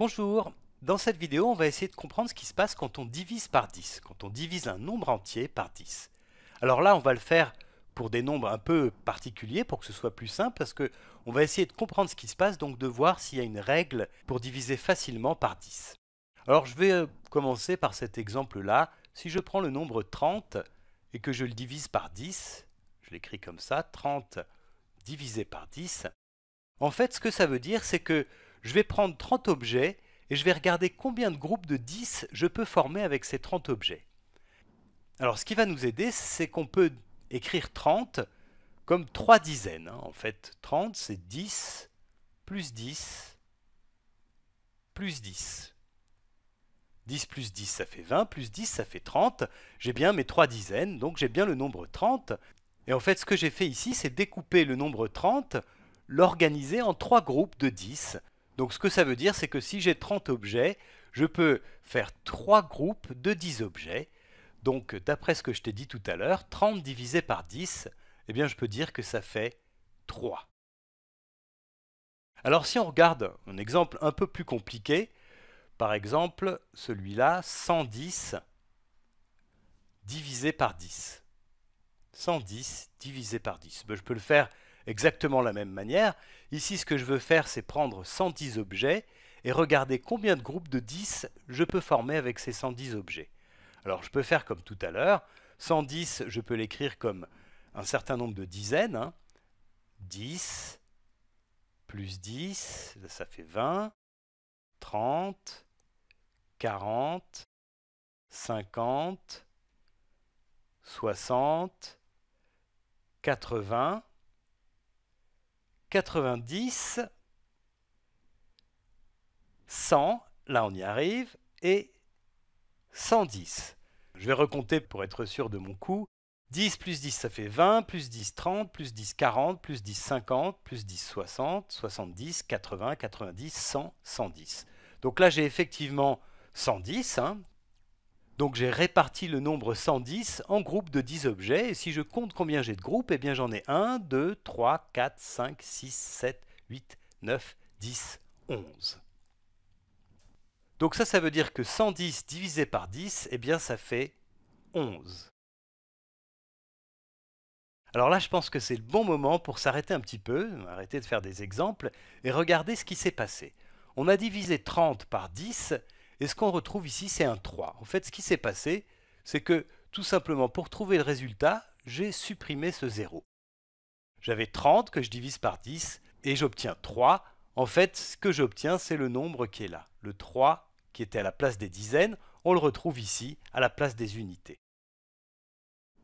Bonjour Dans cette vidéo, on va essayer de comprendre ce qui se passe quand on divise par 10, quand on divise un nombre entier par 10. Alors là, on va le faire pour des nombres un peu particuliers, pour que ce soit plus simple, parce que on va essayer de comprendre ce qui se passe, donc de voir s'il y a une règle pour diviser facilement par 10. Alors je vais euh, commencer par cet exemple-là. Si je prends le nombre 30 et que je le divise par 10, je l'écris comme ça, 30 divisé par 10, en fait ce que ça veut dire c'est que je vais prendre 30 objets et je vais regarder combien de groupes de 10 je peux former avec ces 30 objets. Alors ce qui va nous aider, c'est qu'on peut écrire 30 comme 3 dizaines. Hein, en fait, 30 c'est 10 plus 10 plus 10. 10 plus 10 ça fait 20, plus 10 ça fait 30. J'ai bien mes 3 dizaines, donc j'ai bien le nombre 30. Et en fait ce que j'ai fait ici, c'est découper le nombre 30, l'organiser en 3 groupes de 10. Donc ce que ça veut dire, c'est que si j'ai 30 objets, je peux faire 3 groupes de 10 objets. Donc d'après ce que je t'ai dit tout à l'heure, 30 divisé par 10, eh bien je peux dire que ça fait 3. Alors si on regarde un exemple un peu plus compliqué, par exemple celui-là, 110 divisé par 10. 110 divisé par 10. Ben, je peux le faire exactement la même manière. Ici, ce que je veux faire, c'est prendre 110 objets et regarder combien de groupes de 10 je peux former avec ces 110 objets. Alors, je peux faire comme tout à l'heure. 110, je peux l'écrire comme un certain nombre de dizaines. 10 hein. plus 10, ça fait 20, 30, 40, 50, 60, 80, 90, 100, là on y arrive, et 110. Je vais recompter pour être sûr de mon coup. 10 plus 10 ça fait 20, plus 10 30, plus 10 40, plus 10 50, plus 10 60, 70, 80, 90, 100, 110. Donc là j'ai effectivement 110, hein, donc j'ai réparti le nombre 110 en groupes de 10 objets, et si je compte combien j'ai de groupes, eh bien j'en ai 1, 2, 3, 4, 5, 6, 7, 8, 9, 10, 11. Donc ça, ça veut dire que 110 divisé par 10, eh bien ça fait 11. Alors là, je pense que c'est le bon moment pour s'arrêter un petit peu, arrêter de faire des exemples, et regarder ce qui s'est passé. On a divisé 30 par 10, et ce qu'on retrouve ici, c'est un 3. En fait, ce qui s'est passé, c'est que tout simplement pour trouver le résultat, j'ai supprimé ce 0. J'avais 30 que je divise par 10 et j'obtiens 3. En fait, ce que j'obtiens, c'est le nombre qui est là. Le 3 qui était à la place des dizaines, on le retrouve ici à la place des unités.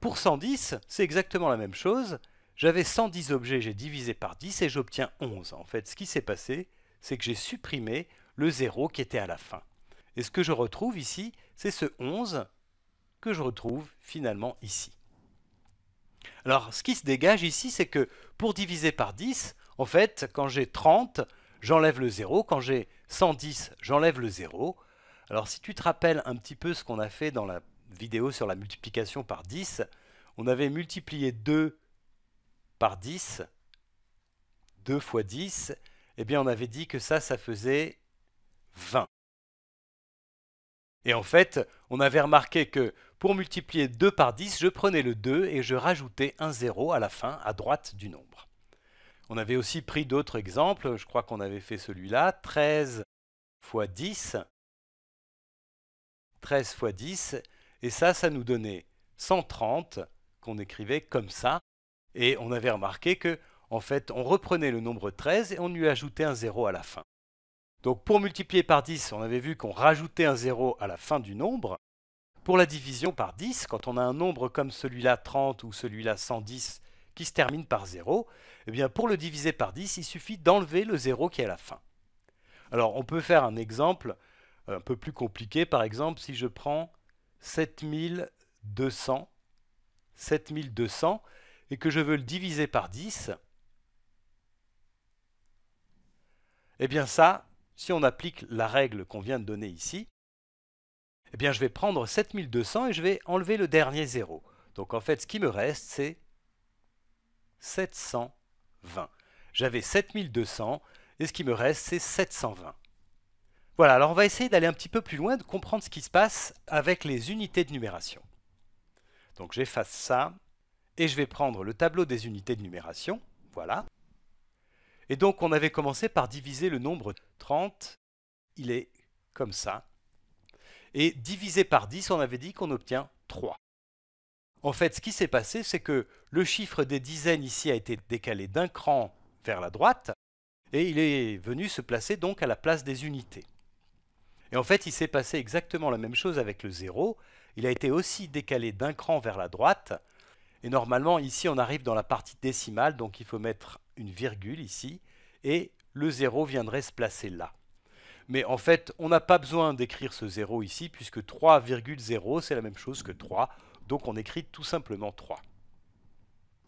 Pour 110, c'est exactement la même chose. J'avais 110 objets, j'ai divisé par 10 et j'obtiens 11. En fait, ce qui s'est passé, c'est que j'ai supprimé le 0 qui était à la fin. Et ce que je retrouve ici, c'est ce 11 que je retrouve finalement ici. Alors, ce qui se dégage ici, c'est que pour diviser par 10, en fait, quand j'ai 30, j'enlève le 0. Quand j'ai 110, j'enlève le 0. Alors, si tu te rappelles un petit peu ce qu'on a fait dans la vidéo sur la multiplication par 10, on avait multiplié 2 par 10, 2 fois 10, et eh bien, on avait dit que ça, ça faisait 20. Et en fait, on avait remarqué que pour multiplier 2 par 10, je prenais le 2 et je rajoutais un 0 à la fin, à droite du nombre. On avait aussi pris d'autres exemples, je crois qu'on avait fait celui-là, 13 fois 10, 13 fois 10, et ça, ça nous donnait 130 qu'on écrivait comme ça, et on avait remarqué qu'en fait, on reprenait le nombre 13 et on lui ajoutait un 0 à la fin. Donc pour multiplier par 10, on avait vu qu'on rajoutait un 0 à la fin du nombre. Pour la division par 10, quand on a un nombre comme celui-là 30 ou celui-là 110 qui se termine par 0, eh bien pour le diviser par 10, il suffit d'enlever le 0 qui est à la fin. Alors on peut faire un exemple euh, un peu plus compliqué, par exemple si je prends 7200, 7200 et que je veux le diviser par 10, eh bien ça, si on applique la règle qu'on vient de donner ici, eh bien je vais prendre 7200 et je vais enlever le dernier zéro. Donc en fait, ce qui me reste, c'est 720. J'avais 7200 et ce qui me reste, c'est 720. Voilà, alors on va essayer d'aller un petit peu plus loin, de comprendre ce qui se passe avec les unités de numération. Donc j'efface ça, et je vais prendre le tableau des unités de numération, voilà. Et donc on avait commencé par diviser le nombre 30, il est comme ça. Et divisé par 10, on avait dit qu'on obtient 3. En fait, ce qui s'est passé, c'est que le chiffre des dizaines ici a été décalé d'un cran vers la droite, et il est venu se placer donc à la place des unités. Et en fait, il s'est passé exactement la même chose avec le 0, il a été aussi décalé d'un cran vers la droite, et normalement ici on arrive dans la partie décimale, donc il faut mettre une virgule ici, et le 0 viendrait se placer là. Mais en fait, on n'a pas besoin d'écrire ce 0 ici, puisque 3,0, c'est la même chose que 3, donc on écrit tout simplement 3.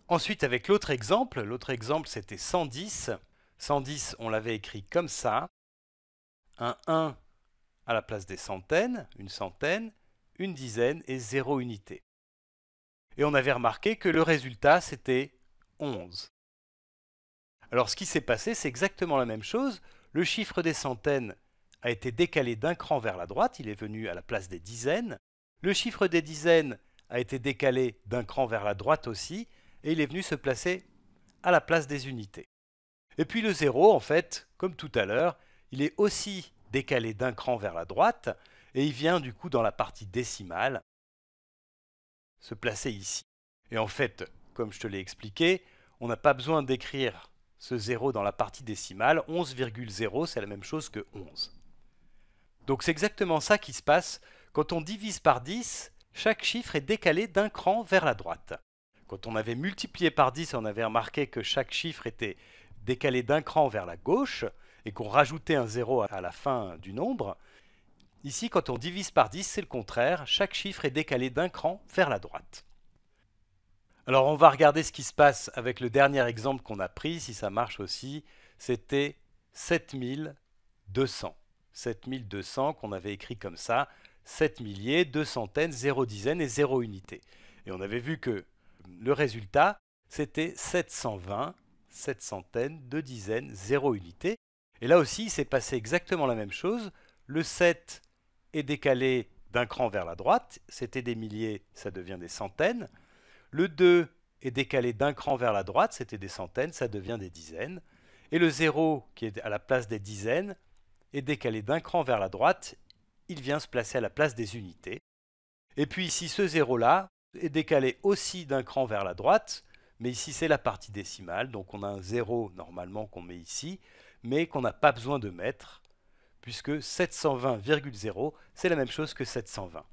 Ensuite, avec l'autre exemple, l'autre exemple c'était 110. 110, on l'avait écrit comme ça. Un 1 à la place des centaines, une centaine, une dizaine et 0 unité. Et on avait remarqué que le résultat, c'était 11. Alors ce qui s'est passé, c'est exactement la même chose. Le chiffre des centaines a été décalé d'un cran vers la droite, il est venu à la place des dizaines. Le chiffre des dizaines a été décalé d'un cran vers la droite aussi, et il est venu se placer à la place des unités. Et puis le zéro, en fait, comme tout à l'heure, il est aussi décalé d'un cran vers la droite, et il vient du coup dans la partie décimale se placer ici. Et en fait, comme je te l'ai expliqué, on n'a pas besoin d'écrire ce 0 dans la partie décimale, 11,0 c'est la même chose que 11. Donc c'est exactement ça qui se passe. Quand on divise par 10, chaque chiffre est décalé d'un cran vers la droite. Quand on avait multiplié par 10, on avait remarqué que chaque chiffre était décalé d'un cran vers la gauche et qu'on rajoutait un 0 à la fin du nombre. Ici, quand on divise par 10, c'est le contraire, chaque chiffre est décalé d'un cran vers la droite. Alors on va regarder ce qui se passe avec le dernier exemple qu'on a pris, si ça marche aussi. C'était 7200. 7200 qu'on avait écrit comme ça, 7 milliers, 2 centaines, 0 dizaines et 0 unités. Et on avait vu que le résultat, c'était 720, 7 centaines, 2 dizaines, 0 unités. Et là aussi, il s'est passé exactement la même chose. Le 7 est décalé d'un cran vers la droite, c'était des milliers, ça devient des centaines. Le 2 est décalé d'un cran vers la droite, c'était des centaines, ça devient des dizaines. Et le 0, qui est à la place des dizaines, est décalé d'un cran vers la droite, il vient se placer à la place des unités. Et puis ici, ce 0-là est décalé aussi d'un cran vers la droite, mais ici c'est la partie décimale, donc on a un 0 normalement qu'on met ici, mais qu'on n'a pas besoin de mettre, puisque 720,0, c'est la même chose que 720.